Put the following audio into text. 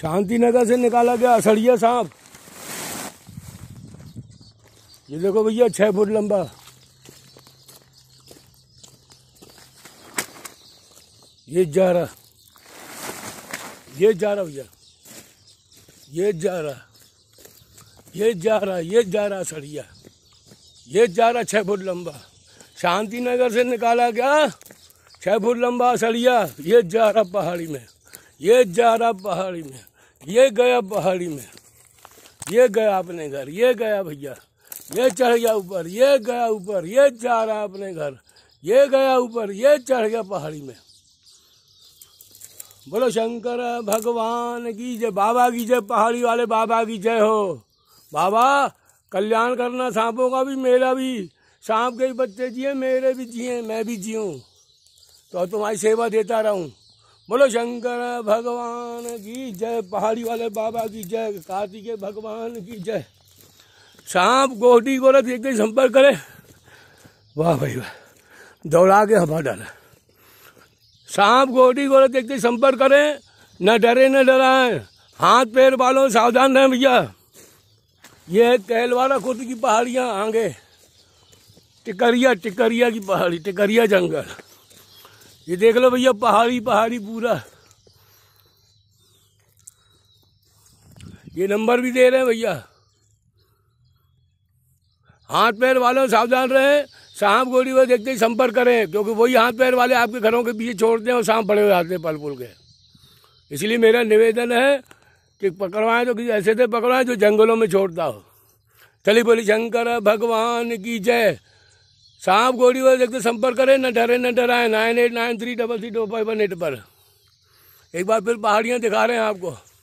शांति नगर से निकाला गया असड़िया सांप ये देखो भैया छह फुट लंबा ये जा रहा ये जा रहा भैया ये जा रहा ये जा रहा ये जा रहा सड़िया ये जा रहा छह फुट लंबा शांति नगर से निकाला गया छह फुट लंबा सड़िया ये जा रहा पहाड़ी में ये जा रहा पहाड़ी में ये गया पहाड़ी में ये गया अपने घर ये गया भैया ये चढ़ गया ऊपर ये गया ऊपर ये जा रहा अपने घर ये गया ऊपर ये चढ़ गया पहाड़ी में बोलो शंकर भगवान की जय बाबा की जय पहाड़ी वाले बाबा की जय हो बाबा कल्याण करना सांपों का भी मेरा भी सांप के बच्चे जिए मेरे भी जिए मैं भी जीऊँ तो तुम्हारी सेवा देता रहूँ बोलो शंकर भगवान की जय पहाड़ी वाले बाबा की जय कार्तिक भगवान की जय सांप गोहटी गोरख एक दिन संपर्क करे वाह भाई वाह दौड़ा के हवा डाला सांप गोटी गोरख एक दिन संपर्क करे न डरे न डराए हाथ पैर बालो सावधान रहें भैया ये कहलवाड़ा खुद की पहाड़ियाँ आगे टिकरिया टिकरिया की पहाड़ी टिकरिया जंगल ये देख लो भैया पहाड़ी पहाड़ी पूरा ये नंबर भी दे रहे हैं भैया हाथ पैर वाले सावधान रहे सांप गोली वो देखते ही संपर्क करें क्योंकि वही हाथ पैर वाले आपके घरों के पीछे छोड़ते हैं और सांप पड़े हुए जाते हैं पल पुल के इसलिए मेरा निवेदन है कि पकड़वाएं तो किसी ऐसे से पकड़वाएं जो जंगलों में छोड़ता हो चली बोली शंकर भगवान की जय सांप गोड़ी वाले देखते संपर्क करें न डरे न डराए nine eight nine three double three double five one eight पर एक बार फिर पहाड़ियाँ दिखा रहे हैं आपको